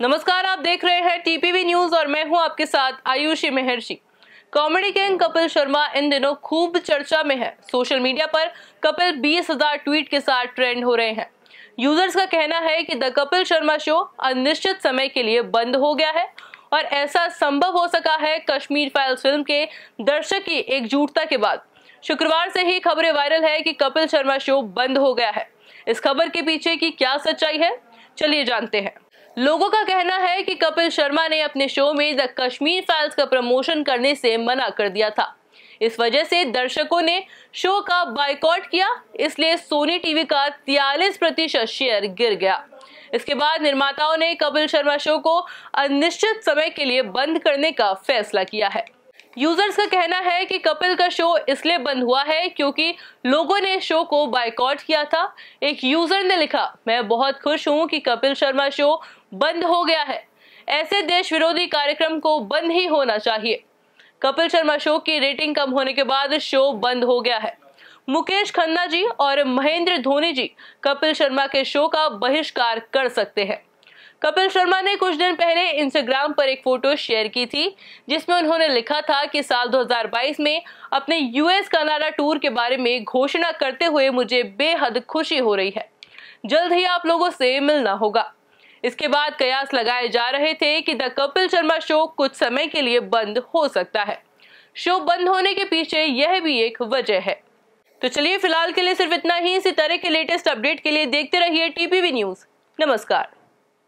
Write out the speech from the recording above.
नमस्कार आप देख रहे हैं टीपीवी न्यूज और मैं हूं आपके साथ आयुषी महर्षि कॉमेडी किंग कपिल शर्मा इन दिनों खूब चर्चा में है सोशल मीडिया पर कपिल 20,000 ट्वीट के साथ ट्रेंड हो रहे हैं यूजर्स का कहना है कि द कपिल शर्मा शो अनिश्चित समय के लिए बंद हो गया है और ऐसा संभव हो सका है कश्मीर फाइल्स फिल्म के दर्शक की एकजुटता के बाद शुक्रवार से ही खबरें वायरल है कि कपिल शर्मा शो बंद हो गया है इस खबर के पीछे की क्या सच्चाई है चलिए जानते हैं लोगों का कहना है कि कपिल शर्मा ने अपने शो में द कश्मीर फाइल्स का प्रमोशन करने से मना कर दिया था इस वजह से दर्शकों ने शो का बाइकआउट किया इसलिए सोनी टीवी का तयलीस प्रतिशत शेयर गिर गया इसके बाद निर्माताओं ने कपिल शर्मा शो को अनिश्चित समय के लिए बंद करने का फैसला किया है यूजर्स का कहना है कि कपिल का शो इसलिए बंद हुआ है क्योंकि लोगों ने शो को बाइकआउट किया था एक यूजर ने लिखा मैं बहुत खुश हूं कि कपिल शर्मा शो बंद हो गया है ऐसे देश विरोधी कार्यक्रम को बंद ही होना चाहिए कपिल शर्मा शो की रेटिंग कम होने के बाद शो बंद हो गया है मुकेश खन्ना जी और महेंद्र धोनी जी कपिल शर्मा के शो का बहिष्कार कर सकते हैं कपिल शर्मा ने कुछ दिन पहले इंस्टाग्राम पर एक फोटो शेयर की थी जिसमें उन्होंने लिखा था कि साल 2022 में अपने यूएस कनाडा टूर के बारे में घोषणा करते हुए मुझे बेहद खुशी हो रही है जल्द ही आप लोगों से मिलना होगा इसके बाद कयास लगाए जा रहे थे कि द कपिल शर्मा शो कुछ समय के लिए बंद हो सकता है शो बंद होने के पीछे यह भी एक वजह है तो चलिए फिलहाल के लिए सिर्फ इतना ही इसी तरह के लेटेस्ट अपडेट के लिए देखते रहिए टीपीवी न्यूज नमस्कार